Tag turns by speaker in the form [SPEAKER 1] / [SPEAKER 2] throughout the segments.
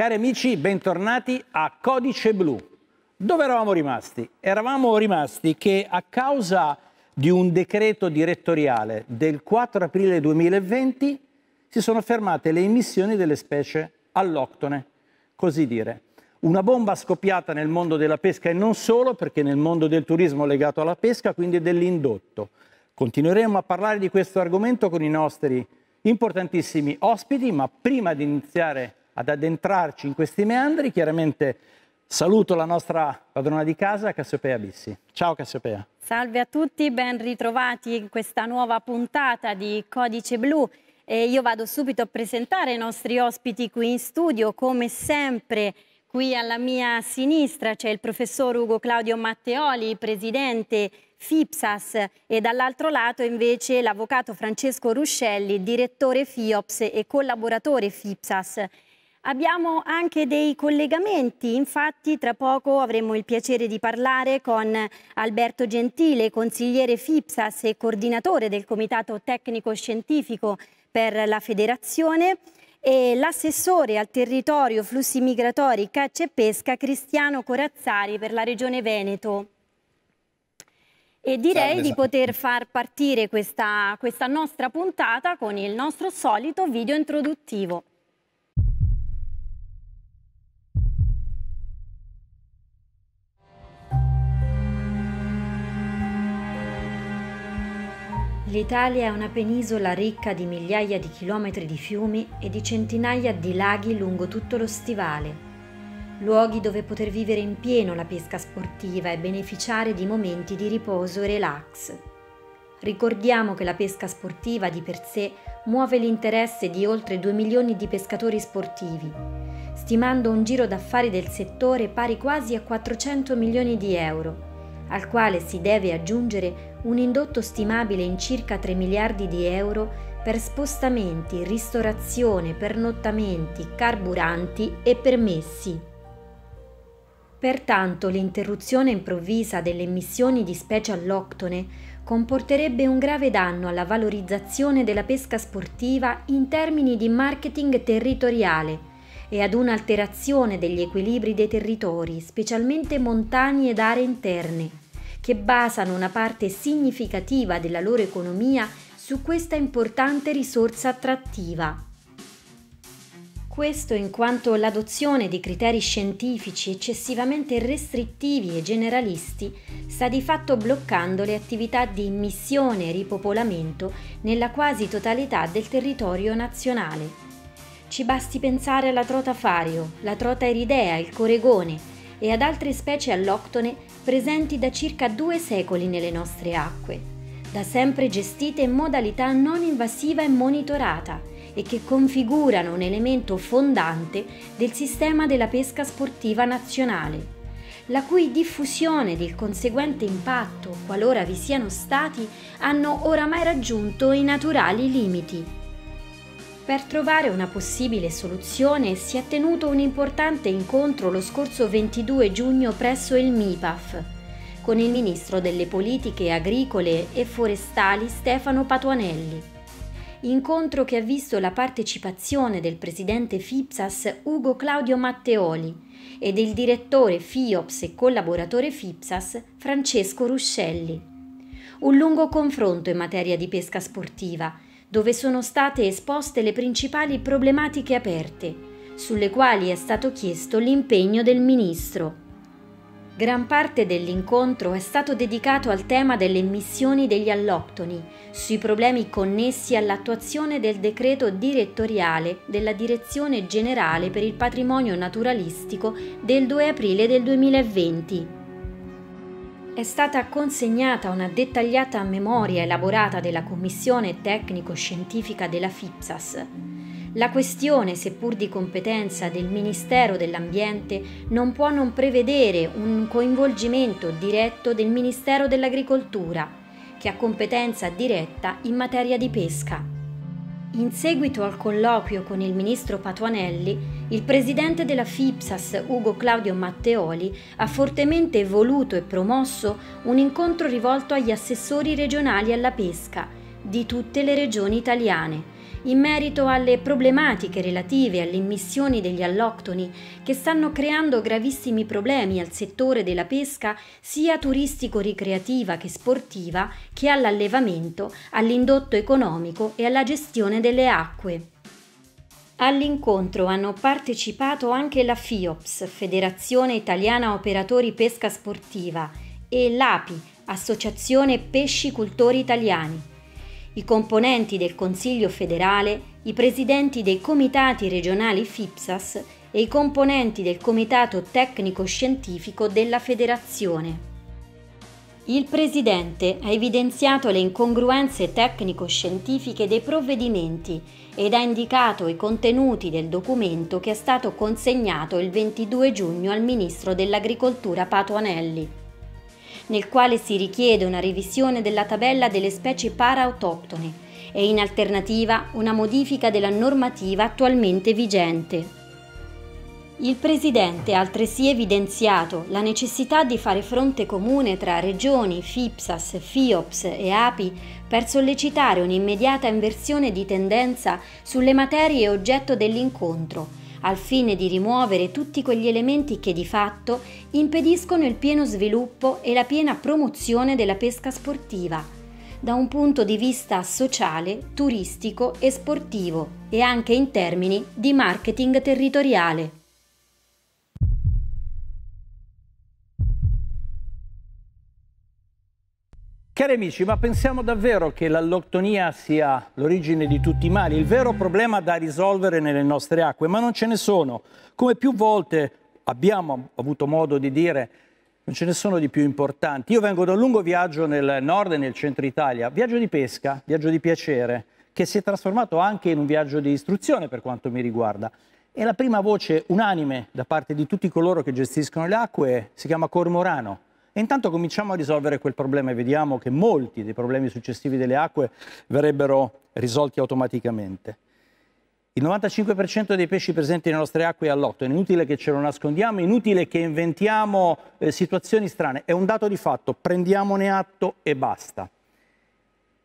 [SPEAKER 1] Cari amici, bentornati a Codice Blu. Dove eravamo rimasti? Eravamo rimasti che a causa di un decreto direttoriale del 4 aprile 2020 si sono fermate le emissioni delle specie all'octone, così dire. Una bomba scoppiata nel mondo della pesca e non solo, perché nel mondo del turismo legato alla pesca, quindi dell'indotto. Continueremo a parlare di questo argomento con i nostri importantissimi ospiti, ma prima di iniziare ad addentrarci in questi meandri, chiaramente saluto la nostra padrona di casa, Cassiopea Bissi. Ciao Cassiopea.
[SPEAKER 2] Salve a tutti, ben ritrovati in questa nuova puntata di Codice Blu. E io vado subito a presentare i nostri ospiti qui in studio, come sempre qui alla mia sinistra c'è il professor Ugo Claudio Matteoli, presidente FIPSAS e dall'altro lato invece l'avvocato Francesco Ruscelli, direttore FIOPS e collaboratore FIPSAS. Abbiamo anche dei collegamenti, infatti tra poco avremo il piacere di parlare con Alberto Gentile, consigliere FIPSAS e coordinatore del Comitato Tecnico Scientifico per la Federazione e l'assessore al territorio flussi migratori caccia e pesca Cristiano Corazzari per la Regione Veneto. E direi salve, di poter far partire questa, questa nostra puntata con il nostro solito video introduttivo. L'Italia è una penisola ricca di migliaia di chilometri di fiumi e di centinaia di laghi lungo tutto lo stivale, luoghi dove poter vivere in pieno la pesca sportiva e beneficiare di momenti di riposo e relax. Ricordiamo che la pesca sportiva di per sé muove l'interesse di oltre 2 milioni di pescatori sportivi, stimando un giro d'affari del settore pari quasi a 400 milioni di euro, al quale si deve aggiungere un indotto stimabile in circa 3 miliardi di euro per spostamenti, ristorazione, pernottamenti, carburanti e permessi. Pertanto l'interruzione improvvisa delle emissioni di specie alloctone comporterebbe un grave danno alla valorizzazione della pesca sportiva in termini di marketing territoriale e ad un'alterazione degli equilibri dei territori, specialmente montani ed aree interne che basano una parte significativa della loro economia su questa importante risorsa attrattiva. Questo in quanto l'adozione di criteri scientifici eccessivamente restrittivi e generalisti sta di fatto bloccando le attività di immissione e ripopolamento nella quasi totalità del territorio nazionale. Ci basti pensare alla trota fario, la trota eridea, il coregone e ad altre specie alloctone presenti da circa due secoli nelle nostre acque, da sempre gestite in modalità non invasiva e monitorata e che configurano un elemento fondante del sistema della pesca sportiva nazionale, la cui diffusione ed il conseguente impatto, qualora vi siano stati, hanno oramai raggiunto i naturali limiti. Per trovare una possibile soluzione si è tenuto un importante incontro lo scorso 22 giugno presso il MIPAF con il ministro delle politiche agricole e forestali Stefano Patuanelli. Incontro che ha visto la partecipazione del presidente FIPSAS Ugo Claudio Matteoli e del direttore FIOPS e collaboratore FIPSAS Francesco Ruscelli. Un lungo confronto in materia di pesca sportiva dove sono state esposte le principali problematiche aperte, sulle quali è stato chiesto l'impegno del Ministro. Gran parte dell'incontro è stato dedicato al tema delle missioni degli alloctoni, sui problemi connessi all'attuazione del decreto direttoriale della Direzione Generale per il Patrimonio Naturalistico del 2 aprile del 2020 è stata consegnata una dettagliata memoria elaborata della Commissione tecnico-scientifica della FIPSAS. La questione, seppur di competenza del Ministero dell'Ambiente, non può non prevedere un coinvolgimento diretto del Ministero dell'Agricoltura, che ha competenza diretta in materia di pesca. In seguito al colloquio con il ministro Patuanelli, il presidente della FIPSAS Ugo Claudio Matteoli ha fortemente voluto e promosso un incontro rivolto agli assessori regionali alla pesca di tutte le regioni italiane, in merito alle problematiche relative alle emissioni degli alloctoni che stanno creando gravissimi problemi al settore della pesca sia turistico-ricreativa che sportiva che all'allevamento, all'indotto economico e alla gestione delle acque. All'incontro hanno partecipato anche la FIOPS, Federazione Italiana Operatori Pesca Sportiva, e l'API, Associazione Pesci Cultori Italiani i componenti del Consiglio federale, i presidenti dei comitati regionali FIPSAS e i componenti del Comitato Tecnico-Scientifico della Federazione. Il Presidente ha evidenziato le incongruenze tecnico-scientifiche dei provvedimenti ed ha indicato i contenuti del documento che è stato consegnato il 22 giugno al Ministro dell'Agricoltura Patuanelli nel quale si richiede una revisione della tabella delle specie paraautocctone e in alternativa una modifica della normativa attualmente vigente. Il Presidente ha altresì evidenziato la necessità di fare fronte comune tra Regioni, FIPSAS, FIOPS e API per sollecitare un'immediata inversione di tendenza sulle materie oggetto dell'incontro, al fine di rimuovere tutti quegli elementi che di fatto impediscono il pieno sviluppo e la piena promozione della pesca sportiva, da un punto di vista sociale, turistico e sportivo e anche in termini di marketing territoriale.
[SPEAKER 1] Cari amici, ma pensiamo davvero che l'alloctonia sia l'origine di tutti i mali, il vero problema da risolvere nelle nostre acque, ma non ce ne sono. Come più volte abbiamo avuto modo di dire, non ce ne sono di più importanti. Io vengo da un lungo viaggio nel nord e nel centro Italia, viaggio di pesca, viaggio di piacere, che si è trasformato anche in un viaggio di istruzione per quanto mi riguarda. E la prima voce unanime da parte di tutti coloro che gestiscono le acque si chiama Cormorano e intanto cominciamo a risolvere quel problema e vediamo che molti dei problemi successivi delle acque verrebbero risolti automaticamente. Il 95% dei pesci presenti nelle nostre acque è all'otto, è inutile che ce lo nascondiamo, è inutile che inventiamo eh, situazioni strane, è un dato di fatto, prendiamone atto e basta.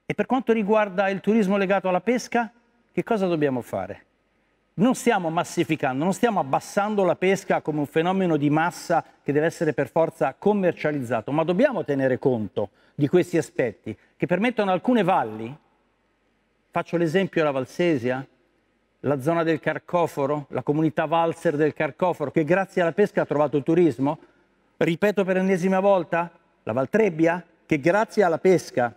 [SPEAKER 1] E per quanto riguarda il turismo legato alla pesca, che cosa dobbiamo fare? non stiamo massificando, non stiamo abbassando la pesca come un fenomeno di massa che deve essere per forza commercializzato, ma dobbiamo tenere conto di questi aspetti che permettono alcune valli, faccio l'esempio della Valsesia, la zona del Carcoforo, la comunità Valser del Carcoforo, che grazie alla pesca ha trovato il turismo, ripeto per l'ennesima volta, la Valtrebbia, che grazie alla pesca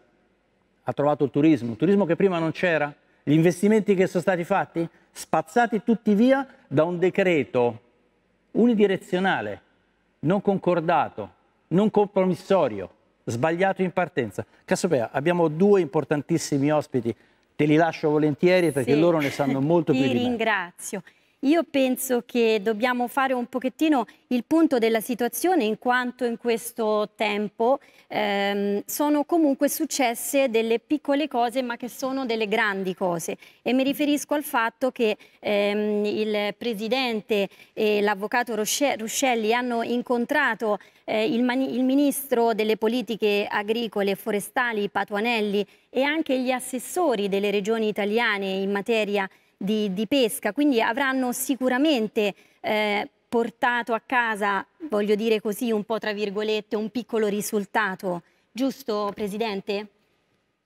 [SPEAKER 1] ha trovato il turismo, un turismo che prima non c'era, gli investimenti che sono stati fatti, spazzati tutti via da un decreto unidirezionale, non concordato, non compromissorio, sbagliato in partenza. Cassopea, abbiamo due importantissimi ospiti, te li lascio volentieri perché sì. loro ne sanno molto più di me. Ti
[SPEAKER 2] ringrazio. Io penso che dobbiamo fare un pochettino il punto della situazione in quanto in questo tempo ehm, sono comunque successe delle piccole cose ma che sono delle grandi cose e mi riferisco al fatto che ehm, il Presidente e l'Avvocato Ruscelli hanno incontrato eh, il, il Ministro delle Politiche Agricole e Forestali Patuanelli e anche gli assessori delle regioni italiane in materia di di, di pesca, quindi avranno sicuramente eh, portato a casa, voglio dire così un po' tra virgolette, un piccolo risultato, giusto Presidente?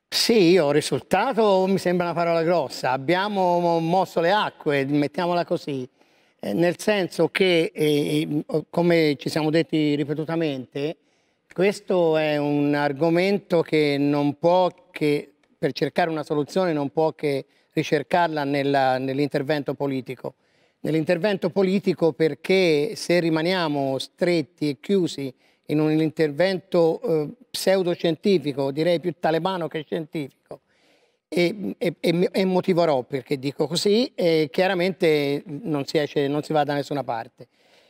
[SPEAKER 2] Sì,
[SPEAKER 3] io risultato mi sembra una parola grossa, abbiamo mosso le acque, mettiamola così, eh, nel senso che, eh, eh, come ci siamo detti ripetutamente, questo è un argomento che non può che, per cercare una soluzione, non può che ricercarla nell'intervento politico. Nell'intervento politico perché se rimaniamo stretti e chiusi in un intervento eh, pseudoscientifico, direi più talebano che scientifico, e, e, e motiverò perché dico così, chiaramente non si, esce, non si va da nessuna parte.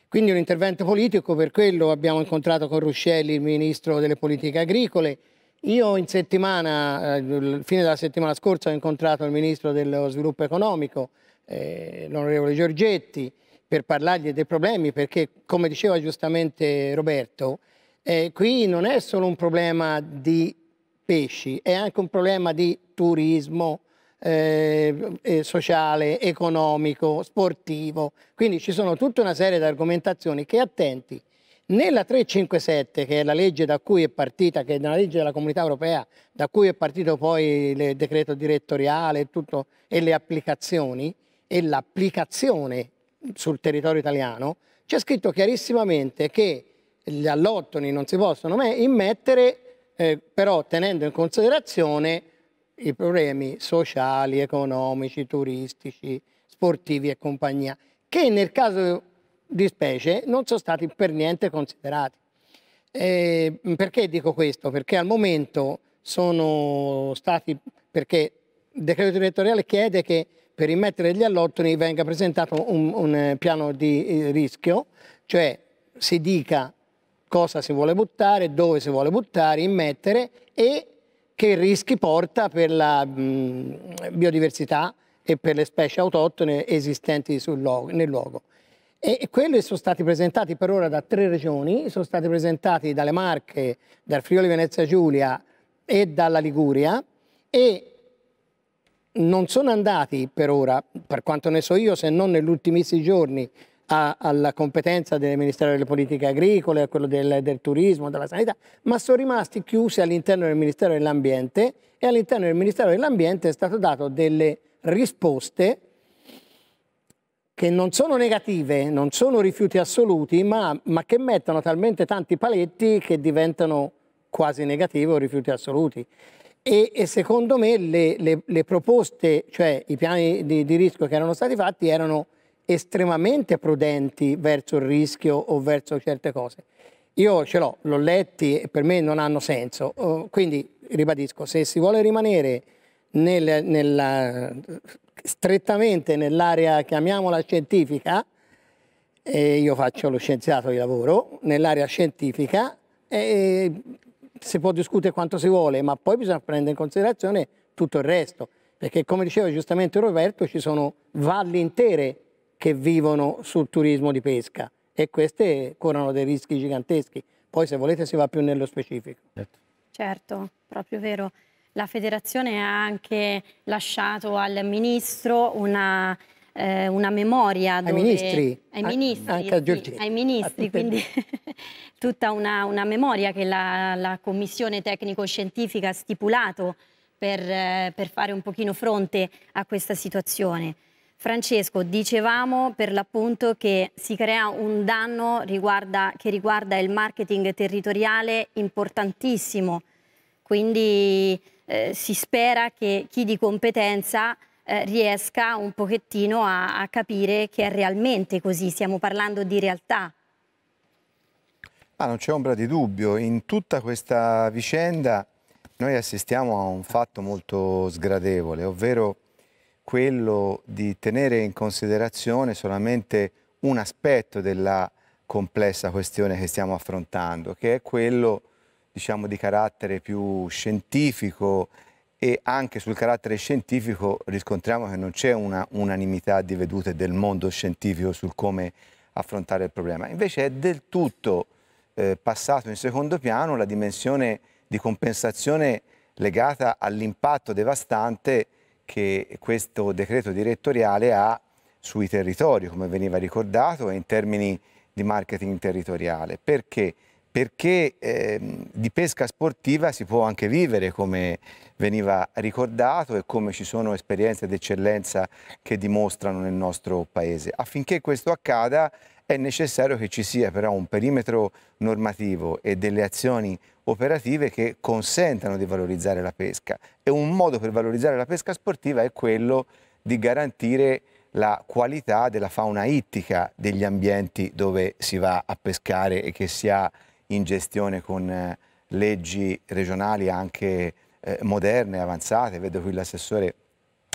[SPEAKER 3] Quindi un intervento politico, per quello abbiamo incontrato con Ruscelli, il Ministro delle Politiche Agricole, io in settimana, eh, fine della settimana scorsa, ho incontrato il Ministro dello Sviluppo Economico, eh, l'onorevole Giorgetti, per parlargli dei problemi, perché come diceva giustamente Roberto, eh, qui non è solo un problema di pesci, è anche un problema di turismo eh, eh sociale, economico, sportivo. Quindi ci sono tutta una serie di argomentazioni che attenti nella 357, che è la legge da cui è partita, che è una legge della comunità europea, da cui è partito poi il decreto direttoriale e, tutto, e le applicazioni, e l'applicazione sul territorio italiano, c'è scritto chiarissimamente che gli allottoni non si possono immettere, eh, però tenendo in considerazione i problemi sociali, economici, turistici, sportivi e compagnia, che nel caso di specie non sono stati per niente considerati. Eh, perché dico questo? Perché al momento sono stati, perché il decreto direttoriale chiede che per immettere gli allottoni venga presentato un, un eh, piano di eh, rischio, cioè si dica cosa si vuole buttare, dove si vuole buttare, immettere e che rischi porta per la mh, biodiversità e per le specie autoctone esistenti sul luogo, nel luogo. E quelli sono stati presentati per ora da tre regioni, sono stati presentati dalle Marche, dal Friuli Venezia Giulia e dalla Liguria e non sono andati per ora, per quanto ne so io, se non negli ultimissimi giorni, a, alla competenza del Ministero delle Politiche Agricole, a quello del, del Turismo, della Sanità, ma sono rimasti chiusi all'interno del Ministero dell'Ambiente e all'interno del Ministero dell'Ambiente è stato dato delle risposte che non sono negative, non sono rifiuti assoluti, ma, ma che mettono talmente tanti paletti che diventano quasi negativi o rifiuti assoluti. E, e, secondo me le, le, le, proposte, cioè i piani di, di, rischio che erano stati fatti erano estremamente prudenti verso il rischio o verso certe cose. Io ce l'ho, l'ho letti e per me non hanno senso. Oh, quindi ribadisco, se si vuole rimanere nel, nella strettamente nell'area, chiamiamola scientifica, e io faccio lo scienziato di lavoro, nell'area scientifica, e si può discutere quanto si vuole, ma poi bisogna prendere in considerazione tutto il resto, perché come diceva giustamente Roberto, ci sono valli intere che vivono sul turismo di pesca e queste corrono dei rischi giganteschi. Poi se volete si va più nello specifico. Certo,
[SPEAKER 2] certo proprio vero. La federazione ha anche lasciato al ministro una, eh, una memoria ai dove, ministri, ai ah, ministri, a, anche a ai ministri, ah, quindi tutta una, una, memoria che la, la commissione tecnico-scientifica ha stipulato per, eh, per, fare un pochino fronte a questa situazione. Francesco, dicevamo per l'appunto che si crea un danno riguarda, che riguarda il marketing territoriale importantissimo quindi eh, si spera che chi di competenza eh, riesca un pochettino a, a capire che è realmente così, stiamo parlando di realtà.
[SPEAKER 4] Ah, non c'è ombra di dubbio, in tutta questa vicenda noi assistiamo a un fatto molto sgradevole, ovvero quello di tenere in considerazione solamente un aspetto della complessa questione che stiamo affrontando, che è quello diciamo, di carattere più scientifico e anche sul carattere scientifico riscontriamo che non c'è una unanimità di vedute del mondo scientifico sul come affrontare il problema. Invece è del tutto eh, passato in secondo piano la dimensione di compensazione legata all'impatto devastante che questo decreto direttoriale ha sui territori, come veniva ricordato, e in termini di marketing territoriale. Perché? perché eh, di pesca sportiva si può anche vivere, come veniva ricordato e come ci sono esperienze d'eccellenza che dimostrano nel nostro paese. Affinché questo accada è necessario che ci sia però un perimetro normativo e delle azioni operative che consentano di valorizzare la pesca e un modo per valorizzare la pesca sportiva è quello di garantire la qualità della fauna ittica degli ambienti dove si va a pescare e che si ha in gestione con eh, leggi regionali anche eh, moderne, avanzate, vedo qui l'assessore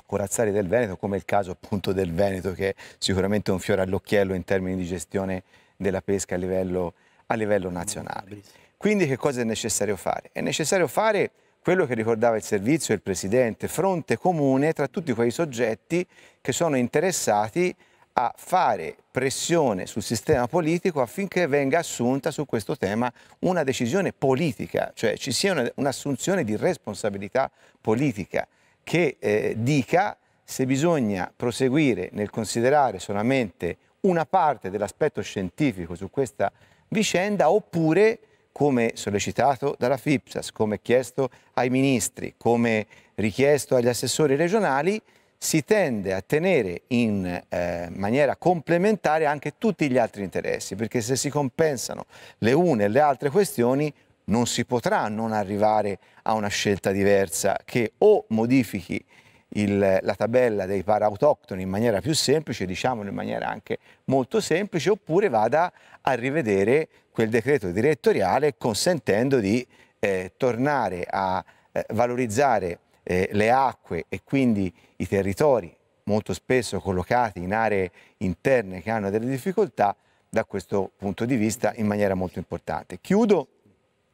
[SPEAKER 4] Corazzari del Veneto, come il caso appunto del Veneto che è sicuramente un fiore all'occhiello in termini di gestione della pesca a livello, a livello nazionale. Quindi che cosa è necessario fare? È necessario fare quello che ricordava il servizio e il Presidente, fronte comune tra tutti quei soggetti che sono interessati a fare pressione sul sistema politico affinché venga assunta su questo tema una decisione politica, cioè ci sia un'assunzione di responsabilità politica che eh, dica se bisogna proseguire nel considerare solamente una parte dell'aspetto scientifico su questa vicenda oppure come sollecitato dalla FIPSAS, come chiesto ai ministri, come richiesto agli assessori regionali, si tende a tenere in eh, maniera complementare anche tutti gli altri interessi, perché se si compensano le une e le altre questioni non si potrà non arrivare a una scelta diversa che o modifichi il, la tabella dei parautoctoni in maniera più semplice, diciamolo in maniera anche molto semplice, oppure vada a rivedere quel decreto direttoriale consentendo di eh, tornare a eh, valorizzare eh, le acque e quindi i territori molto spesso collocati in aree interne che hanno delle difficoltà da questo punto di vista in maniera molto importante. Chiudo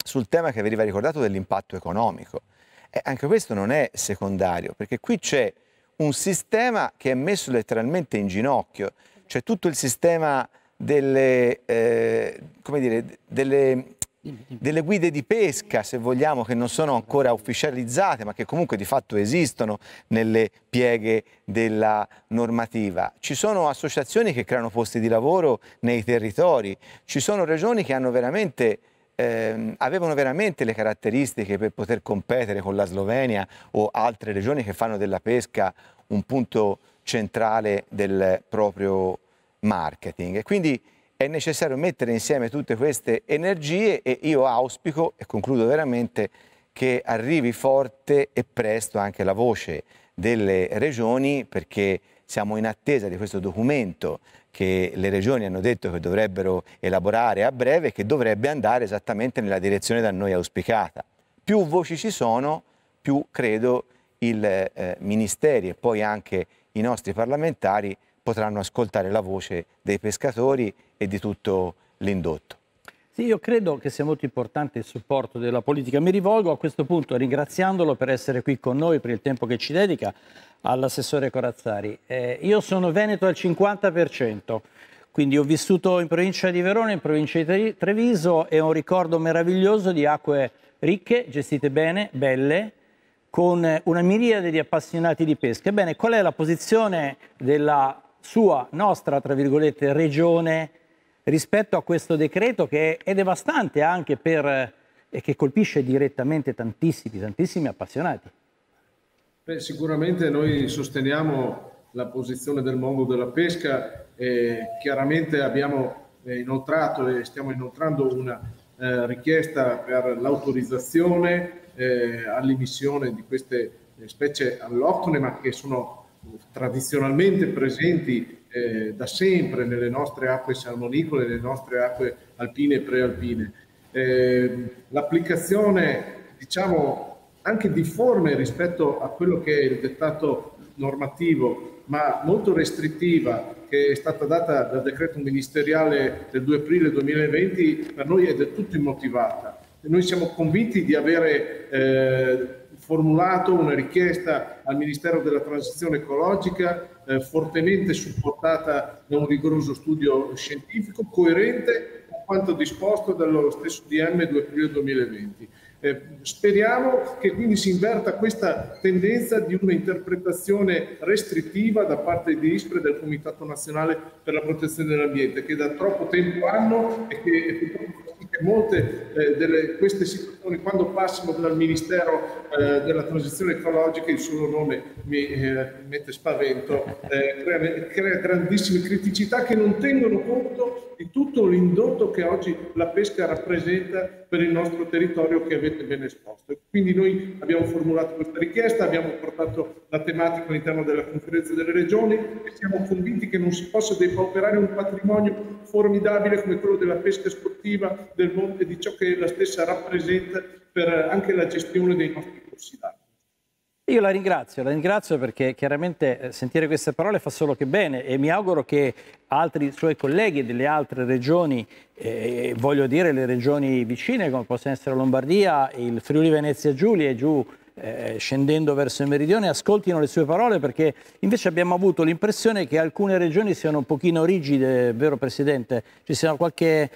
[SPEAKER 4] sul tema che veniva ricordato dell'impatto economico. E anche questo non è secondario, perché qui c'è un sistema che è messo letteralmente in ginocchio, c'è tutto il sistema delle, eh, come dire, delle delle guide di pesca, se vogliamo, che non sono ancora ufficializzate, ma che comunque di fatto esistono nelle pieghe della normativa. Ci sono associazioni che creano posti di lavoro nei territori, ci sono regioni che veramente, eh, avevano veramente le caratteristiche per poter competere con la Slovenia o altre regioni che fanno della pesca un punto centrale del proprio marketing. E quindi è necessario mettere insieme tutte queste energie e io auspico, e concludo veramente, che arrivi forte e presto anche la voce delle regioni perché siamo in attesa di questo documento che le regioni hanno detto che dovrebbero elaborare a breve che dovrebbe andare esattamente nella direzione da noi auspicata. Più voci ci sono, più credo il eh, Ministeri e poi anche i nostri parlamentari potranno ascoltare la voce dei pescatori e di tutto l'indotto. Sì, io credo che sia molto
[SPEAKER 1] importante il supporto della politica. Mi rivolgo a questo punto, ringraziandolo per essere qui con noi, per il tempo che ci dedica, all'assessore Corazzari. Eh, io sono veneto al 50%, quindi ho vissuto in provincia di Verona, in provincia di Treviso e ho un ricordo meraviglioso di acque ricche, gestite bene, belle, con una miriade di appassionati di pesca. Ebbene, qual è la posizione della sua, nostra, tra virgolette, regione? rispetto a questo decreto che è devastante anche per, eh, e che colpisce direttamente tantissimi, tantissimi appassionati.
[SPEAKER 5] Beh, sicuramente noi sosteniamo la posizione del mondo della pesca e chiaramente abbiamo eh, inoltrato e stiamo inoltrando una eh, richiesta per l'autorizzazione eh, all'emissione di queste specie alloctone ma che sono tradizionalmente presenti eh, da sempre nelle nostre acque salmonicole, nelle nostre acque alpine e prealpine. Eh, l'applicazione, diciamo, anche difforme rispetto a quello che è il dettato normativo, ma molto restrittiva, che è stata data dal decreto ministeriale del 2 aprile 2020, per noi è del tutto immotivata. Noi siamo convinti di avere eh, formulato una richiesta al Ministero della Transizione Ecologica eh, fortemente supportata da un rigoroso studio scientifico coerente con quanto disposto dallo stesso DM 2 aprile 2020. Eh, speriamo che quindi si inverta questa tendenza di un'interpretazione restrittiva da parte di ISPRE del Comitato Nazionale per la Protezione dell'Ambiente, che da troppo tempo hanno e che purtroppo perché molte eh, delle queste situazioni quando passano dal Ministero eh, della Transizione Ecologica il suo nome mi eh, mette spavento, eh, crea, crea grandissime criticità che non tengono conto di tutto l'indotto che oggi la pesca rappresenta per il nostro territorio che avete ben esposto. Quindi noi abbiamo formulato questa richiesta, abbiamo portato la tematica all'interno della conferenza delle regioni e siamo convinti che non si possa depauperare un patrimonio formidabile come quello della pesca sportiva, del monte, e di ciò che la stessa rappresenta per eh, anche la gestione dei nostri corsi d'acqua.
[SPEAKER 3] Io la
[SPEAKER 1] ringrazio, la ringrazio perché chiaramente eh, sentire queste parole fa solo che bene e mi auguro che altri suoi colleghi delle altre regioni, eh, voglio dire le regioni vicine come possono essere Lombardia, il Friuli Venezia Giulia e giù eh, scendendo verso il meridione, ascoltino le sue parole perché invece abbiamo avuto l'impressione che alcune regioni siano un pochino rigide, vero Presidente? Ci siano qualche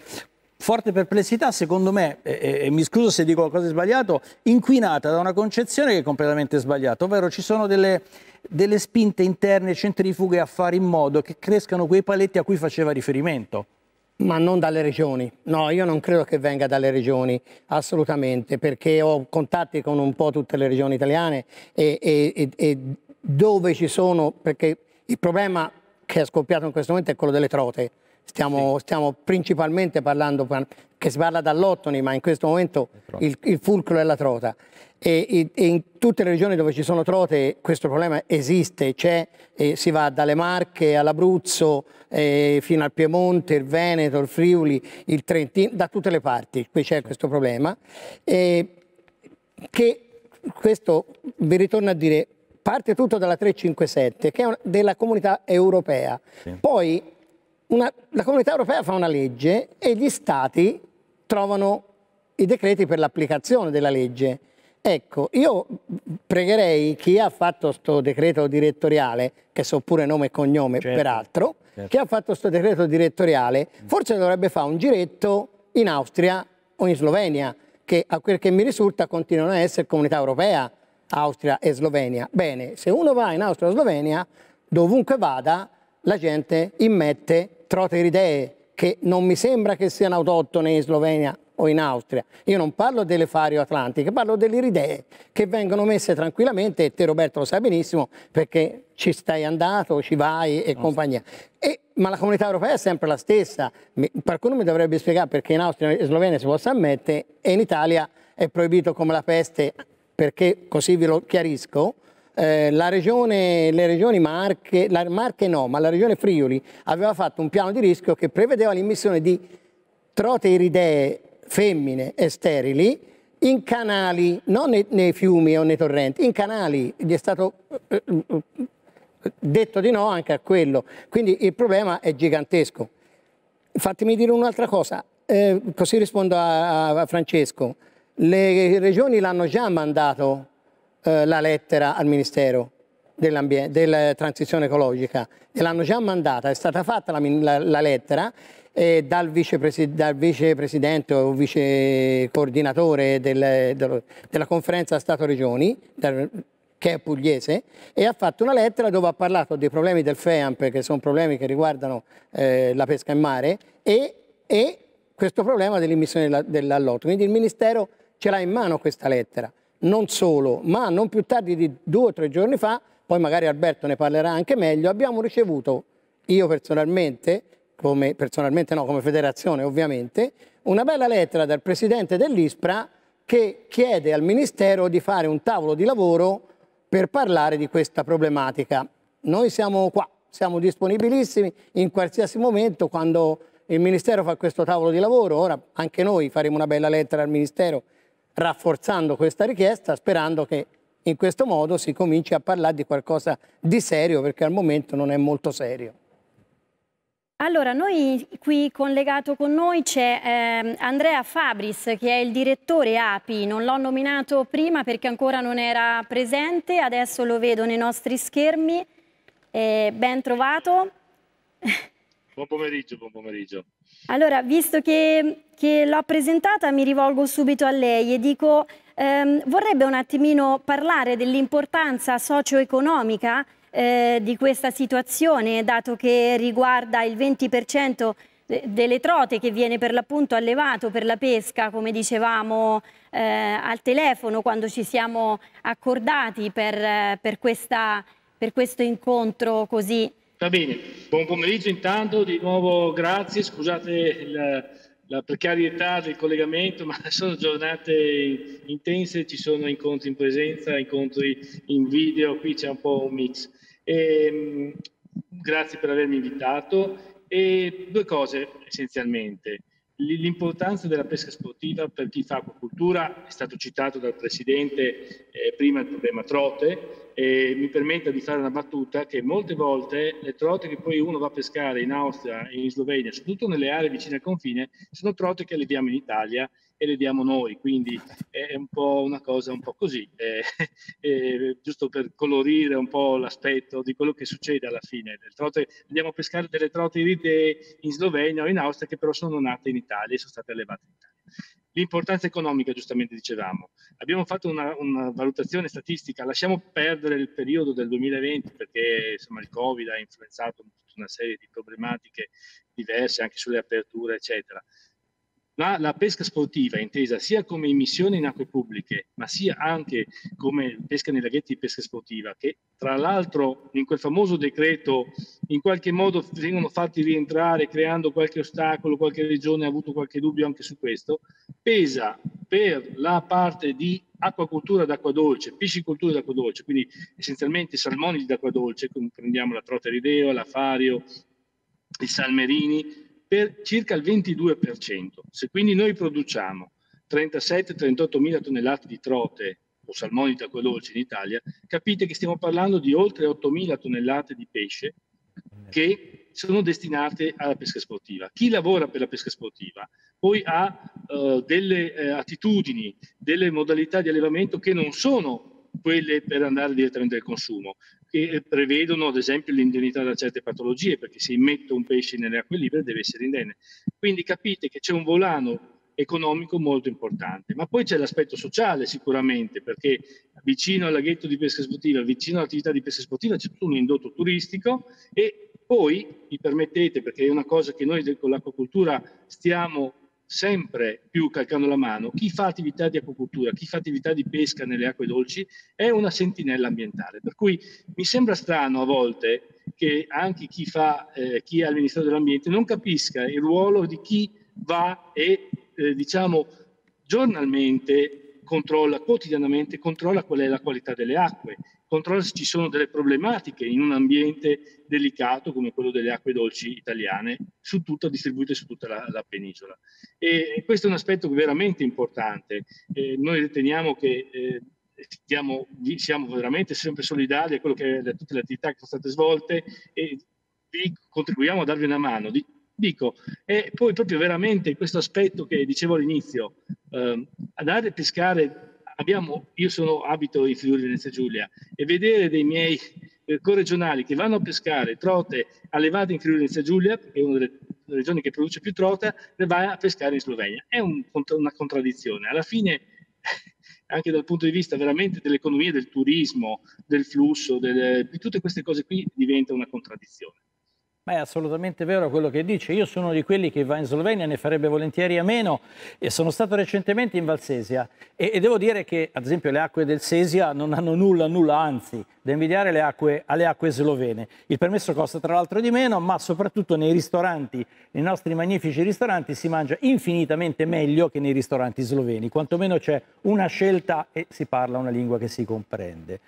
[SPEAKER 1] forte perplessità, secondo me, e, e mi scuso se dico qualcosa di sbagliato, inquinata da una concezione che è completamente sbagliata, ovvero ci sono delle, delle spinte interne centrifughe a fare in modo che crescano quei paletti
[SPEAKER 3] a cui faceva riferimento. Ma non dalle regioni, no, io non credo che venga dalle regioni, assolutamente, perché ho contatti con un po' tutte le regioni italiane e, e, e dove ci sono, perché il problema che è scoppiato in questo momento è quello delle trote, Stiamo, sì. stiamo principalmente parlando, che si parla dall'Ottoni, ma in questo momento il, il fulcro è la trota. E, e, e, in tutte le regioni dove ci sono trote questo problema esiste, c'è, si va dalle Marche all'Abruzzo eh, fino al Piemonte, il Veneto, il Friuli, il Trentino, da tutte le parti qui c'è questo problema. E, che questo vi ritorno a dire parte tutto dalla 357 che è una, della comunità europea sì. poi una, la comunità europea fa una legge e gli stati trovano i decreti per l'applicazione della legge. Ecco, io pregherei chi ha fatto questo decreto direttoriale, che so pure nome e cognome certo, peraltro, certo. chi ha fatto questo decreto direttoriale mm. forse dovrebbe fare un giretto in Austria o in Slovenia, che a quel che mi risulta continuano a essere comunità europea, Austria e Slovenia. Bene, se uno va in Austria o Slovenia, dovunque vada, la gente immette Troteridee, che non mi sembra che siano autoctone in Slovenia o in Austria. Io non parlo delle fario atlantiche, parlo delle ridee che vengono messe tranquillamente e te Roberto lo sai benissimo perché ci stai andato, ci vai e no, compagnia. E, ma la comunità europea è sempre la stessa. qualcuno mi dovrebbe spiegare perché in Austria e Slovenia si possa ammettere e in Italia è proibito come la peste, perché così ve lo chiarisco, eh, la regione, le regioni Marche, la Marche no, ma la regione Friuli aveva fatto un piano di rischio che prevedeva l'immissione di trote iridee femmine e sterili in canali, non nei, nei, fiumi o nei torrenti, in canali, gli è stato eh, detto di no anche a quello, quindi il problema è gigantesco. Fatemi dire un'altra cosa, eh, così rispondo a, a Francesco, le regioni l'hanno già mandato eh, la lettera al Ministero della transizione ecologica e l'hanno già mandata, è stata fatta la, la, la lettera eh, dal, vicepresi, dal, vicepresidente o vice coordinatore del, del, della conferenza Stato-Regioni, che è pugliese, e ha fatto una lettera dove ha parlato dei problemi del FEAMP, che sono problemi che riguardano eh, la pesca in mare, e, e questo problema dell'immissione dell'allotto. Quindi il Ministero ce l'ha in mano questa lettera non solo, ma non più tardi di due o tre giorni fa, poi magari Alberto ne parlerà anche meglio, abbiamo ricevuto, io personalmente, come, personalmente no, come federazione ovviamente, una bella lettera dal presidente dell'ISPRA che chiede al Ministero di fare un tavolo di lavoro per parlare di questa problematica. Noi siamo qua, siamo disponibilissimi in qualsiasi momento quando il Ministero fa questo tavolo di lavoro, ora anche noi faremo una bella lettera al Ministero rafforzando questa richiesta sperando che in questo modo si cominci a parlare di qualcosa di serio perché al momento non è molto serio.
[SPEAKER 2] Allora, noi qui collegato con noi c'è eh, Andrea Fabris che è il direttore API, non l'ho nominato prima perché ancora non era presente, adesso lo vedo nei nostri schermi, eh, ben trovato.
[SPEAKER 6] Buon pomeriggio, buon pomeriggio.
[SPEAKER 2] Allora, visto che, che l'ho presentata, mi rivolgo subito a lei e dico, ehm, vorrebbe un attimino parlare dell'importanza socio-economica eh, di questa situazione, dato che riguarda il 20% delle trote che viene per l'appunto allevato per la pesca, come dicevamo eh, al telefono quando ci siamo accordati per, per, questa, per questo incontro così
[SPEAKER 6] Va bene, buon pomeriggio intanto, di nuovo grazie, scusate la, la precarietà del collegamento, ma sono giornate intense, ci sono incontri in presenza, incontri in video, qui c'è un po' un mix. E, ehm, grazie per avermi invitato e due cose essenzialmente. L'importanza della pesca sportiva per chi fa acquacultura è stato citato dal Presidente eh, prima il problema trote e mi permetta di fare una battuta che molte volte le trote che poi uno va a pescare in Austria e in Slovenia, soprattutto nelle aree vicine al confine, sono trote che alleviamo in Italia e le diamo noi, quindi è un po' una cosa un po' così, eh, eh, giusto per colorire un po' l'aspetto di quello che succede alla fine. Trote, andiamo a pescare delle trote iridee in Slovenia o in Austria che però sono nate in Italia e sono state allevate in Italia. L'importanza economica, giustamente dicevamo. Abbiamo fatto una, una, valutazione statistica, lasciamo perdere il periodo del 2020 perché insomma, il Covid ha influenzato tutta una serie di problematiche diverse anche sulle aperture, eccetera. La, la, pesca sportiva, intesa sia come emissione in acque pubbliche, ma sia anche come pesca nei laghetti di pesca sportiva, che tra l'altro in quel famoso decreto in qualche modo vengono fatti rientrare creando qualche ostacolo, qualche regione ha avuto qualche dubbio anche su questo, pesa per la parte di acquacultura d'acqua dolce, piscicoltura d'acqua dolce, quindi essenzialmente salmoni d'acqua dolce, prendiamo la trota rideo, la fario, i salmerini, per circa il 22%. Se quindi noi produciamo 37-38 mila tonnellate di trote o salmoni tacodolci in Italia, capite che stiamo parlando di oltre 8 mila tonnellate di pesce che sono destinate alla pesca sportiva. Chi lavora per la pesca sportiva poi ha eh, delle eh, attitudini, delle modalità di allevamento che non sono quelle per andare direttamente al consumo che prevedono ad esempio l'indennità da certe patologie, perché se metto un pesce nelle acque libere deve essere indenne. Quindi capite che c'è un volano economico molto importante. Ma poi c'è l'aspetto sociale sicuramente, perché vicino al laghetto di pesca sportiva, vicino all'attività di pesca sportiva c'è tutto un indotto turistico e poi, mi permettete, perché è una cosa che noi con l'acquacultura stiamo sempre più calcando la mano, chi fa attività di acquacultura, chi fa attività di pesca nelle acque dolci è una sentinella ambientale. Per cui mi sembra strano a volte che anche chi, fa, eh, chi è al Ministero dell'Ambiente non capisca il ruolo di chi va e eh, diciamo giornalmente controlla quotidianamente, controlla qual è la qualità delle acque, controlla se ci sono delle problematiche in un ambiente delicato come quello delle acque dolci italiane, su tutta, distribuite su tutta la, la penisola. E questo è un aspetto veramente importante. Eh, noi riteniamo che eh, stiamo, siamo veramente sempre solidali a quello che, tutte le attività che sono state svolte e vi contribuiamo a darvi una mano, Dico, e poi proprio veramente questo aspetto che dicevo all'inizio, eh, andare a pescare, abbiamo, io sono, abito in Friuli Venezia Giulia e vedere dei miei eh, corregionali che vanno a pescare trote allevate in Friuli Venezia Giulia, che è una delle regioni che produce più trota, le va a pescare in Slovenia. È un, una contraddizione. Alla fine anche dal punto di vista veramente dell'economia, del turismo, del flusso, del, di tutte queste cose qui diventa una contraddizione. Ma è assolutamente vero quello
[SPEAKER 1] che dice. Io sono di quelli che va in Slovenia ne farebbe volentieri a meno e sono stato recentemente in Valsesia e, e devo dire che ad esempio le acque del Sesia non hanno nulla, nulla, anzi da invidiare acque, alle acque slovene. Il permesso costa tra l'altro di meno, ma soprattutto nei ristoranti, nei nostri magnifici ristoranti, si mangia infinitamente meglio che nei ristoranti sloveni. Quantomeno c'è una scelta e si parla una lingua che si comprende.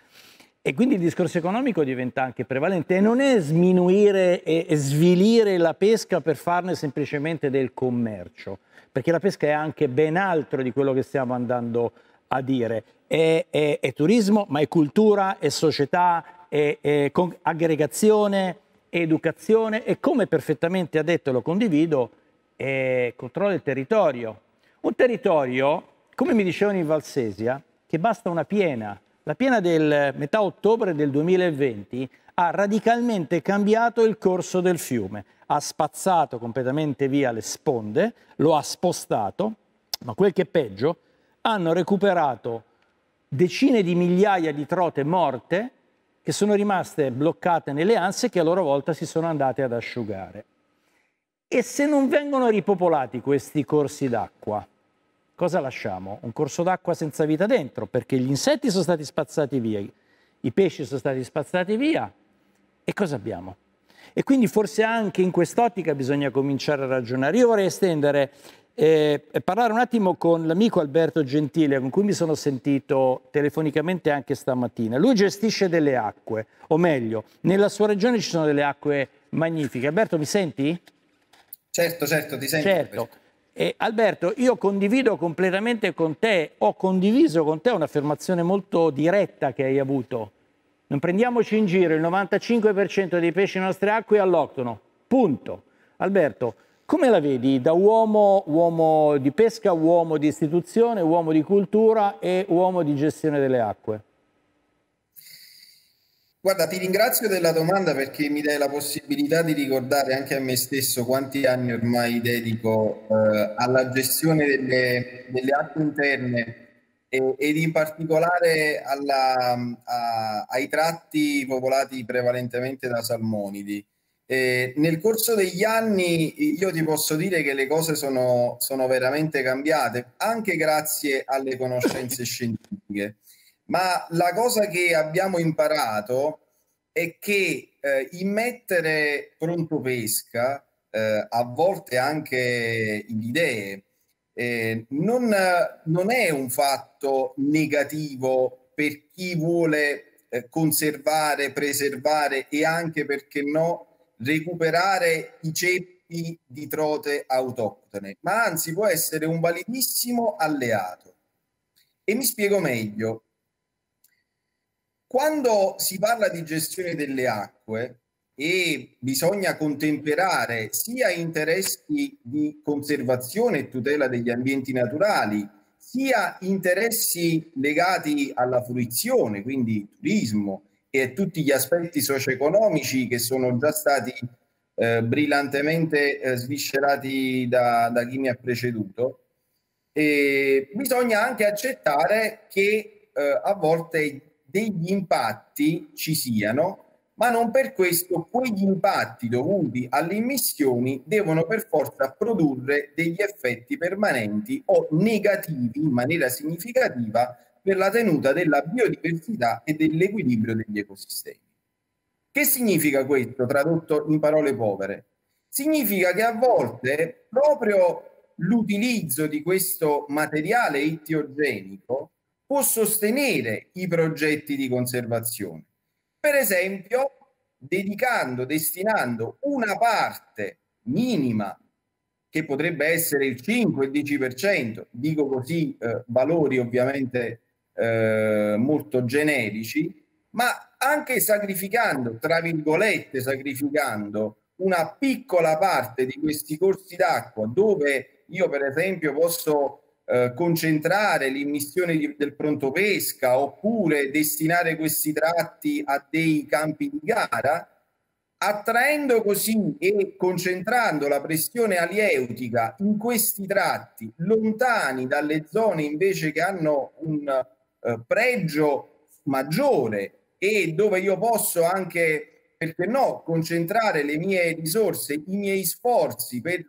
[SPEAKER 1] E quindi il discorso economico diventa anche prevalente e non è sminuire e svilire la pesca per farne semplicemente del commercio, perché la pesca è anche ben altro di quello che stiamo andando a dire. È, è, è turismo, ma è cultura, è società, è, è aggregazione, è educazione e come perfettamente ha detto, e lo condivido, è controllo del territorio. Un territorio, come mi dicevano in Valsesia, che basta una piena la piena del eh, metà ottobre del 2020 ha radicalmente cambiato il corso del fiume, ha spazzato completamente via le sponde, lo ha spostato, ma quel che è peggio, hanno recuperato decine di migliaia di trote morte che sono rimaste bloccate nelle anse che a loro volta si sono andate ad asciugare. E se non vengono ripopolati questi corsi d'acqua, cosa lasciamo? Un corso d'acqua senza vita dentro, perché gli insetti sono stati spazzati via, i pesci sono stati spazzati via, e cosa abbiamo? E quindi forse anche in quest'ottica bisogna cominciare a ragionare. Io vorrei estendere eh, parlare un attimo con l'amico Alberto Gentile, con cui mi sono sentito telefonicamente anche stamattina. Lui gestisce delle acque, o meglio, nella sua regione ci sono delle acque magnifiche. Alberto, mi senti? Certo, certo, ti sento. Certo. Eh, Alberto, io condivido completamente con te, ho condiviso con te un'affermazione molto diretta che hai avuto. Non prendiamoci in giro, il 95% dei pesci in nostre acque è all'octono. Punto. Alberto, come la vedi da uomo, uomo di pesca, uomo di istituzione, uomo di cultura e uomo di gestione delle acque?
[SPEAKER 7] Guarda, ti ringrazio della domanda perché mi dai la possibilità di ricordare anche a me stesso quanti anni ormai dedico eh, alla gestione delle, delle acque interne e, ed in particolare alla, a, ai tratti popolati prevalentemente da salmonidi. Eh, nel corso degli anni io ti posso dire che le cose sono, sono veramente cambiate, anche grazie alle conoscenze scientifiche ma la cosa che abbiamo imparato è che eh, immettere pronto pesca, eh, a volte anche in idee, eh, non, non, è un fatto negativo per chi vuole eh, conservare, preservare e anche, perché no, recuperare i ceppi di trote autoctone, ma anzi può essere un validissimo alleato. E mi spiego meglio, quando si parla di gestione delle acque e bisogna contemperare sia interessi di conservazione e tutela degli ambienti naturali, sia interessi legati alla fruizione, quindi turismo e tutti gli aspetti socio-economici che sono già stati eh, brillantemente eh, sviscerati da, da, chi mi ha preceduto, e bisogna anche accettare che eh, a volte degli impatti ci siano, ma non per questo quegli impatti dovuti alle immissioni devono per forza produrre degli effetti permanenti o negativi in maniera significativa per la tenuta della biodiversità e dell'equilibrio degli ecosistemi. Che significa questo tradotto in parole povere? Significa che a volte proprio l'utilizzo di questo materiale ittiogenico può sostenere i progetti di conservazione. Per esempio, dedicando, destinando una parte minima, che potrebbe essere il 5, il 10%, dico così eh, valori ovviamente eh, molto generici, ma anche sacrificando, tra virgolette, sacrificando una piccola parte di questi corsi d'acqua dove io per esempio posso eh, concentrare l'immissione di, del pronto pesca oppure destinare questi tratti a dei campi di gara, attraendo così e concentrando la pressione alieutica in questi tratti lontani dalle zone invece che hanno un eh, pregio maggiore e dove io posso anche, perché no, concentrare le mie risorse, i miei sforzi per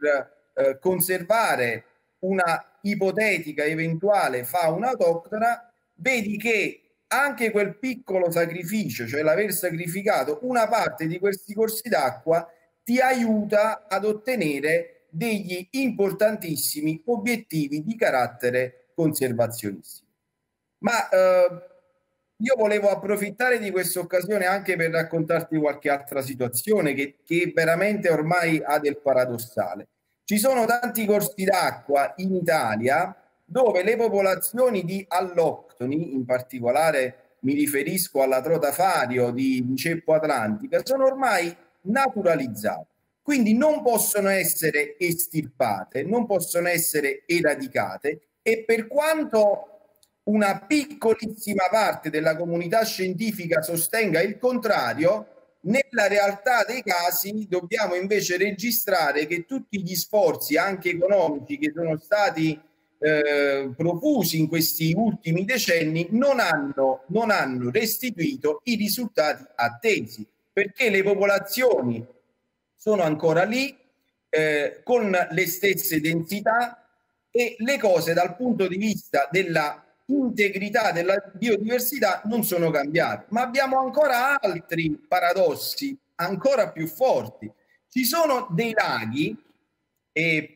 [SPEAKER 7] eh, conservare una ipotetica eventuale fauna autoctona, vedi che anche quel piccolo sacrificio, cioè l'aver sacrificato una parte di questi corsi d'acqua, ti aiuta ad ottenere degli importantissimi obiettivi di carattere conservazionistico. Ma eh, io volevo approfittare di questa occasione anche per raccontarti qualche altra situazione che, che veramente ormai ha del paradossale. Ci sono tanti corsi d'acqua in Italia dove le popolazioni di alloctoni, in particolare mi riferisco alla trota fario di, ceppo atlantica, sono ormai naturalizzate. Quindi non possono essere estirpate, non possono essere eradicate e per quanto una piccolissima parte della comunità scientifica sostenga il contrario, nella realtà dei casi dobbiamo invece registrare che tutti gli sforzi, anche economici, che sono stati eh, profusi in questi ultimi decenni, non hanno, non hanno restituito i risultati attesi, perché le popolazioni sono ancora lì eh, con le stesse densità e le cose dal punto di vista della integrità della biodiversità non sono cambiate, ma abbiamo ancora altri paradossi ancora più forti. Ci sono dei laghi, e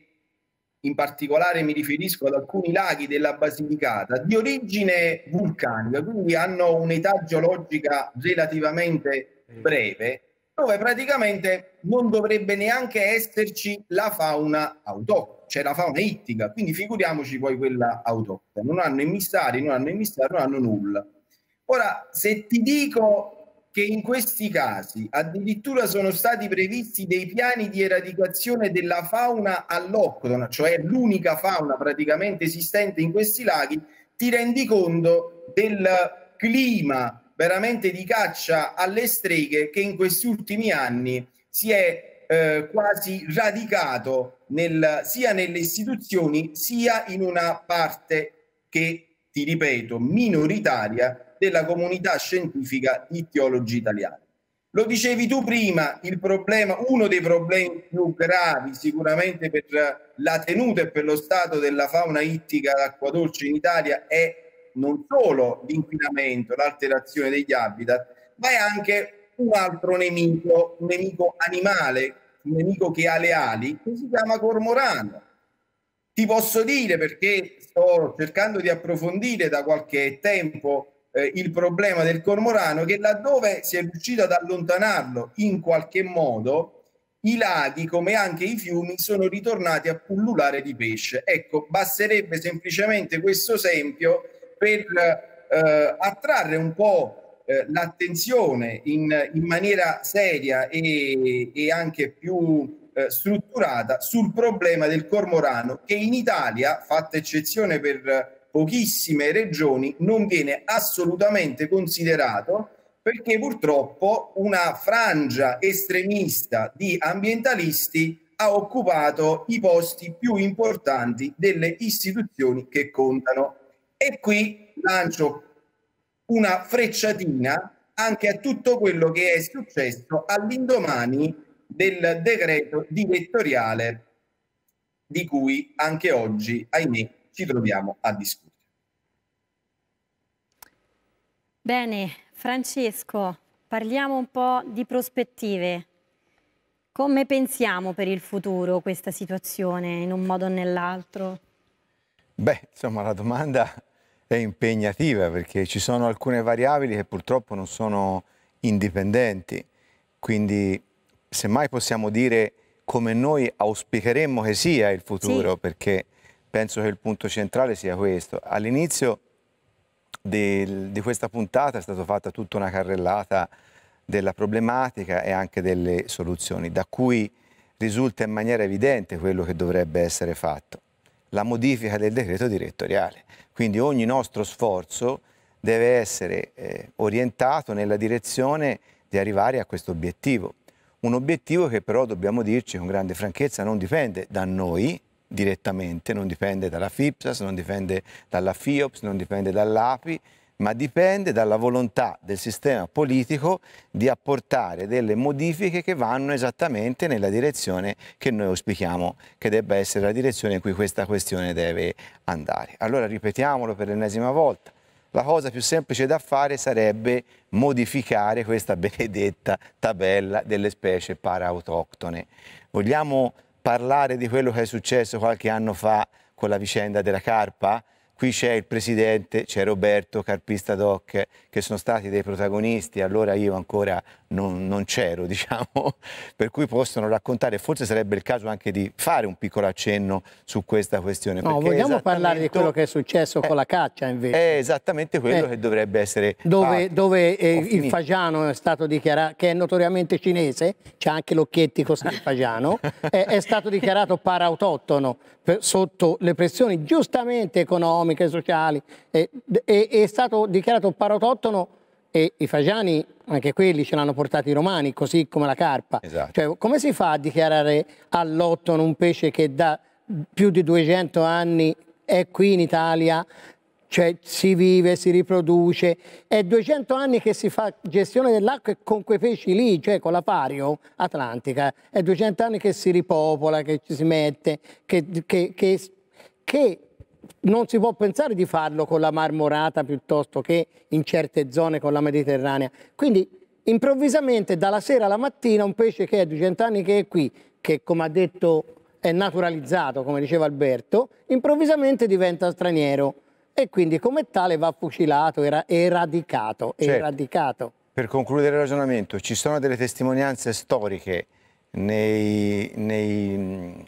[SPEAKER 7] in particolare mi riferisco ad alcuni laghi della Basilicata, di origine vulcanica, quindi hanno un'età geologica relativamente breve, dove praticamente non dovrebbe neanche esserci la fauna autoctona, cioè la fauna ittica, quindi figuriamoci poi quella autoctona. Non hanno emissari, non hanno emissari, non hanno nulla. Ora, se ti dico che in questi casi addirittura sono stati previsti dei piani di eradicazione della fauna all'octona, cioè l'unica fauna praticamente esistente in questi laghi, ti rendi conto del clima veramente di caccia alle streghe che in questi ultimi anni si è eh, quasi radicato nel, sia nelle istituzioni sia in una parte che, ti ripeto, minoritaria della comunità scientifica di teologi italiani. Lo dicevi tu prima, problema, uno dei problemi più gravi sicuramente per la tenuta e per lo stato della fauna ittica d'acqua dolce in Italia è non solo l'inquinamento, l'alterazione degli habitat, ma è anche un altro nemico, un nemico animale, un nemico che ha le ali, che si chiama cormorano. Ti posso dire perché sto cercando di approfondire da qualche tempo eh, il problema del cormorano, che laddove si è riuscito ad allontanarlo in qualche modo, i laghi come anche i fiumi sono ritornati a pullulare di pesce. Ecco, basterebbe semplicemente questo esempio per eh, attrarre un po' eh, l'attenzione in, in, maniera seria e, e anche più eh, strutturata sul problema del cormorano che in Italia, fatta eccezione per pochissime regioni, non viene assolutamente considerato perché purtroppo una frangia estremista di ambientalisti ha occupato i posti più importanti delle istituzioni che contano. E qui lancio una frecciatina anche a tutto quello che è successo all'indomani del decreto direttoriale di cui anche oggi, ahimè, ci troviamo a discutere.
[SPEAKER 2] Bene, Francesco, parliamo un po' di prospettive. Come pensiamo per il futuro questa situazione in un modo o nell'altro?
[SPEAKER 4] Beh, insomma, la domanda è impegnativa perché ci sono alcune variabili che purtroppo non sono indipendenti, quindi semmai possiamo dire come noi auspicheremmo che sia il futuro, sì. perché penso che il punto centrale sia questo. All'inizio di, di questa puntata è stata fatta tutta una carrellata della problematica e anche delle soluzioni, da cui risulta in maniera evidente quello che dovrebbe essere fatto la modifica del decreto direttoriale. Quindi ogni nostro sforzo deve essere eh, orientato nella direzione di arrivare a questo obiettivo. Un obiettivo che però dobbiamo dirci con grande franchezza non dipende da noi direttamente, non dipende dalla FIPSAS, non dipende dalla FIOPS, non dipende dall'API, ma dipende dalla volontà del sistema politico di apportare delle modifiche che vanno esattamente nella direzione che noi auspichiamo che debba essere la direzione in cui questa questione deve andare. Allora ripetiamolo per l'ennesima volta. La cosa più semplice da fare sarebbe modificare questa benedetta tabella delle specie paraautocctone. Vogliamo parlare di quello che è successo qualche anno fa con la vicenda della carpa? Qui c'è il presidente, c'è Roberto, Carpista Doc, che sono stati dei protagonisti. Allora io ancora non, non c'ero, diciamo, per cui possono raccontare, forse sarebbe il caso anche di fare un piccolo accenno su questa questione. No, vogliamo parlare
[SPEAKER 3] di quello che è successo eh, con la eh, caccia invece. È
[SPEAKER 4] esattamente quello eh, che dovrebbe essere Dove, dove eh, il
[SPEAKER 3] fagiano è stato dichiarato, che è notoriamente cinese, c'è anche l'occhietti così il fagiano, è, è, stato dichiarato paraautotono per, sotto le pressioni giustamente economiche, sociali, è stato dichiarato paraautotono e i fagiani anche quelli ce l'hanno portati i romani, così come la carpa. Esatto. Cioè, come si fa a dichiarare all'ottone un pesce che da più di 200 anni è qui in Italia, cioè si vive, si riproduce, è 200 anni che si fa gestione dell'acqua con quei pesci lì, cioè con la Pario Atlantica, è 200 anni che si ripopola, che ci si mette, che, che, che, che non si può pensare di farlo con la marmorata piuttosto che in certe zone con la Mediterranea. Quindi improvvisamente dalla sera alla mattina un pesce che è di cent'anni che è qui, che come ha detto è naturalizzato, come diceva Alberto, improvvisamente diventa straniero e quindi come tale va fucilato, era eradicato, certo. eradicato.
[SPEAKER 4] Per concludere il ragionamento, ci sono delle testimonianze storiche nei, nei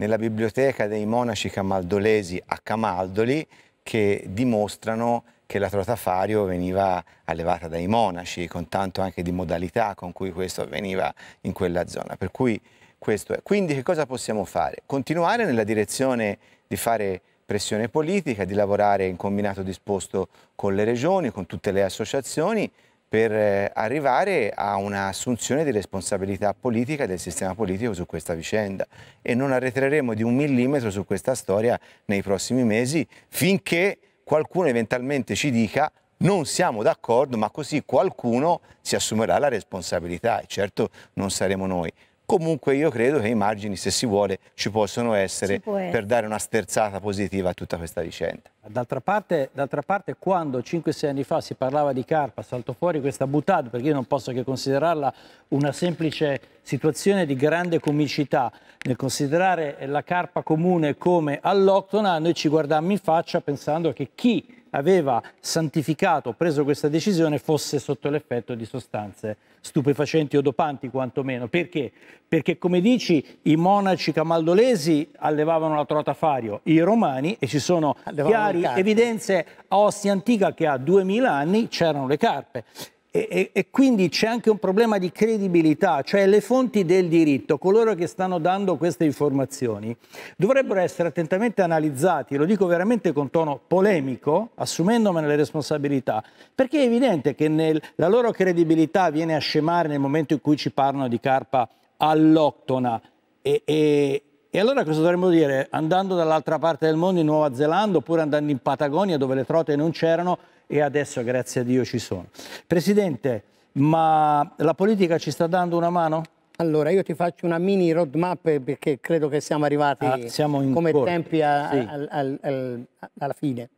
[SPEAKER 4] nella biblioteca dei monaci camaldolesi a Camaldoli che dimostrano che la trota fario veniva allevata dai monaci, con tanto anche di modalità con cui questo avveniva in quella zona. Per cui questo è. Quindi che cosa possiamo fare? Continuare nella direzione di fare pressione politica, di lavorare in combinato disposto con le regioni, con tutte le associazioni, per eh, arrivare a un'assunzione di responsabilità politica del sistema politico su questa vicenda e non arretreremo di un millimetro su questa storia nei prossimi mesi finché qualcuno eventualmente ci dica non siamo d'accordo ma così qualcuno si assumerà la responsabilità e certo non saremo noi. Comunque io credo che i margini, se si vuole, ci possono essere, essere. per dare una sterzata positiva a tutta questa vicenda.
[SPEAKER 1] D'altra parte, parte, quando 5-6 anni fa si parlava di carpa, salto fuori questa butade, perché io non posso che considerarla una semplice situazione di grande comicità. Nel considerare la carpa comune come all'Octona, noi ci guardammo in faccia pensando che chi aveva santificato, preso questa decisione, fosse sotto l'effetto di sostanze stupefacenti o dopanti quantomeno. Perché? Perché come dici i monaci camaldolesi allevavano la trota fario, i romani, e ci sono allevavano chiari evidenze a Ostia Antica che a 2000 anni c'erano le carpe. E, e, e, quindi c'è anche un problema di credibilità, cioè le fonti del diritto, coloro che stanno dando queste informazioni, dovrebbero essere attentamente analizzati, lo dico veramente con tono polemico, assumendomene le responsabilità, perché è evidente che nel, la loro credibilità viene a scemare nel momento in cui ci parlano di carpa all'ottona e, e e allora cosa dovremmo dire? Andando dall'altra parte del mondo, in Nuova Zelanda, oppure andando in Patagonia dove le trote non c'erano e adesso, grazie a Dio, ci sono. Presidente, ma
[SPEAKER 3] la politica ci sta dando una mano? Allora, io ti faccio una mini roadmap eh, perché credo che siamo arrivati ah, siamo come corte. tempi a, sì. al, al, al, alla fine.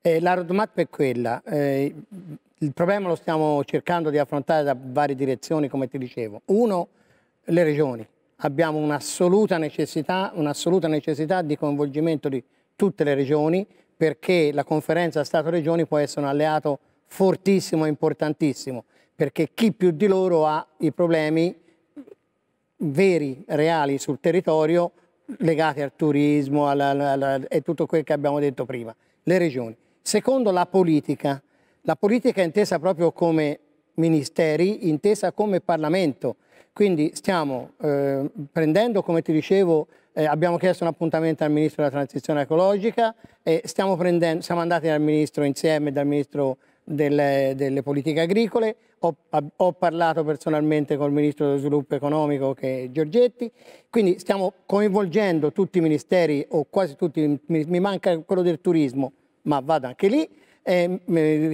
[SPEAKER 3] Eh, la roadmap è quella. Eh, il problema lo stiamo cercando di affrontare da varie direzioni, come ti dicevo. Uno, le regioni abbiamo un'assoluta necessità, un'assoluta necessità di coinvolgimento di tutte le regioni perché la conferenza Stato-Regioni può essere un alleato fortissimo e importantissimo perché chi più di loro ha i problemi veri, reali sul territorio legati al turismo e tutto quel che abbiamo detto prima, le regioni. Secondo la politica, la politica è intesa proprio come ministeri, intesa come Parlamento, quindi stiamo eh, prendendo, come ti dicevo, eh, abbiamo chiesto un appuntamento al Ministro della Transizione Ecologica e stiamo prendendo, siamo andati dal Ministro insieme, dal Ministro delle, delle Politiche Agricole, ho, ho, parlato personalmente col Ministro dello Sviluppo Economico che è Giorgetti, quindi stiamo coinvolgendo tutti i ministeri o quasi tutti, mi, mi manca quello del turismo, ma vado anche lì, eh,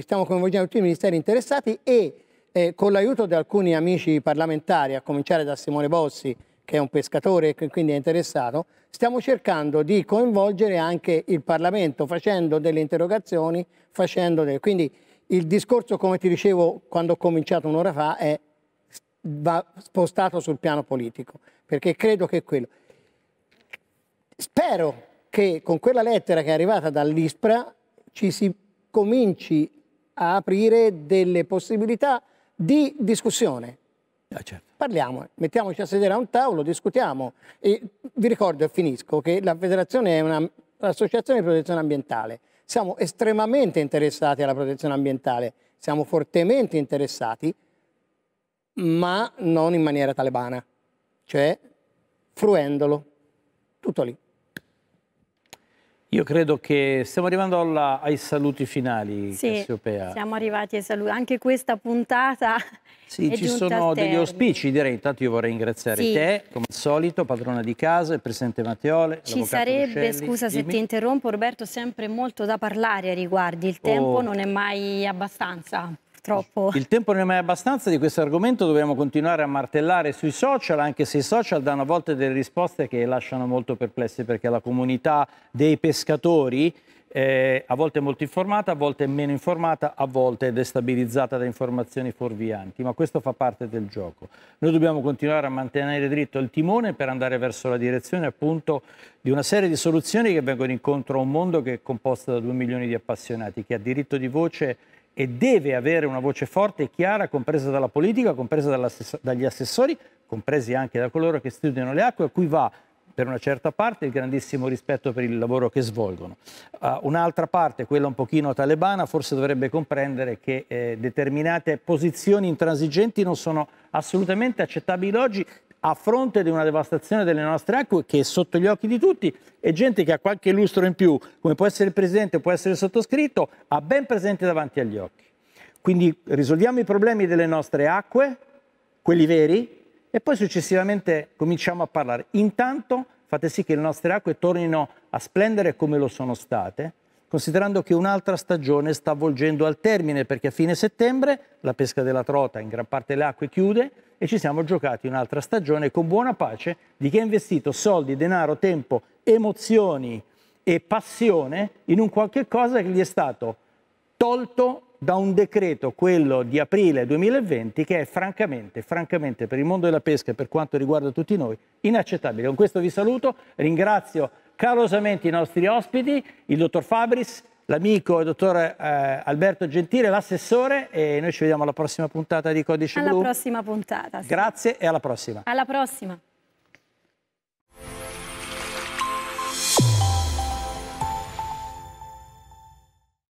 [SPEAKER 3] stiamo coinvolgendo tutti i ministeri interessati e eh, con l'aiuto di alcuni amici parlamentari, a cominciare da Simone Bossi, che è un pescatore e quindi è interessato, stiamo cercando di coinvolgere anche il Parlamento facendo delle interrogazioni, facendo delle... quindi il discorso, come ti dicevo quando ho cominciato un'ora fa, è va spostato sul piano politico, perché credo che quello... Spero che con quella lettera che è arrivata dall'ISPRA ci si cominci a aprire delle possibilità di discussione. Ah, certo. Parliamone, mettiamoci a sedere a un tavolo, discutiamo. E vi ricordo e finisco che la federazione è un'associazione di protezione ambientale. Siamo estremamente interessati alla protezione ambientale, siamo fortemente interessati, ma non in maniera talebana, cioè fruendolo. Tutto lì.
[SPEAKER 1] Io credo che stiamo arrivando alla, ai saluti finali, sì, Cassiopea. siamo
[SPEAKER 2] arrivati ai saluti. Anche questa puntata Sì, ci sono degli auspici,
[SPEAKER 1] direi. Intanto io vorrei ringraziare sì. te, come al solito, padrona di casa, il Presidente Mattiole, Ci sarebbe, Ruscelli, scusa dimmi. se ti
[SPEAKER 2] interrompo, Roberto, sempre molto da parlare a riguardi. Il tempo oh. non è mai abbastanza purtroppo.
[SPEAKER 1] Il tempo non è mai abbastanza di questo argomento, dobbiamo continuare a martellare sui social, anche se i social danno a volte delle risposte che lasciano molto perplessi perché la comunità dei pescatori eh, a volte molto informata, a volte meno informata, a volte è destabilizzata da informazioni fuorvianti, ma questo fa parte del gioco. Noi dobbiamo continuare a mantenere dritto il timone per andare verso la direzione appunto di una serie di soluzioni che vengono incontro a un mondo che è composto da due milioni di appassionati, che ha diritto di voce e deve avere una voce forte e chiara, compresa dalla politica, compresa dagli assessori, compresi anche da coloro che studiano le acque, a cui va per una certa parte il grandissimo rispetto per il lavoro che svolgono. Uh, un'altra parte, quella un pochino talebana, forse dovrebbe comprendere che eh, determinate posizioni intransigenti non sono assolutamente accettabili oggi a fronte di una devastazione delle nostre acque che è sotto gli occhi di tutti e gente che ha qualche lustro in più, come può essere il Presidente, può essere il sottoscritto, ha ben presente davanti agli occhi. Quindi risolviamo i problemi delle nostre acque, quelli veri, e poi successivamente cominciamo a parlare. Intanto fate sì che le nostre acque tornino a splendere come lo sono state, considerando che un'altra stagione sta avvolgendo al termine perché a fine settembre la pesca della trota in gran parte le acque chiude e ci siamo giocati un'altra stagione con buona pace di chi ha investito soldi, denaro, tempo, emozioni e passione in un qualche cosa che gli è stato tolto da un decreto, quello di aprile 2020, che è francamente, francamente per il mondo della pesca e per quanto riguarda tutti noi, inaccettabile. Con questo vi saluto, ringrazio calorosamente i nostri ospiti, il dottor Fabris, l'amico il dottor eh, Alberto Gentile, l'assessore e noi ci vediamo alla prossima puntata di Codice alla Blu. Alla prossima
[SPEAKER 2] puntata. Sì.
[SPEAKER 1] Grazie e alla prossima.
[SPEAKER 2] Alla prossima.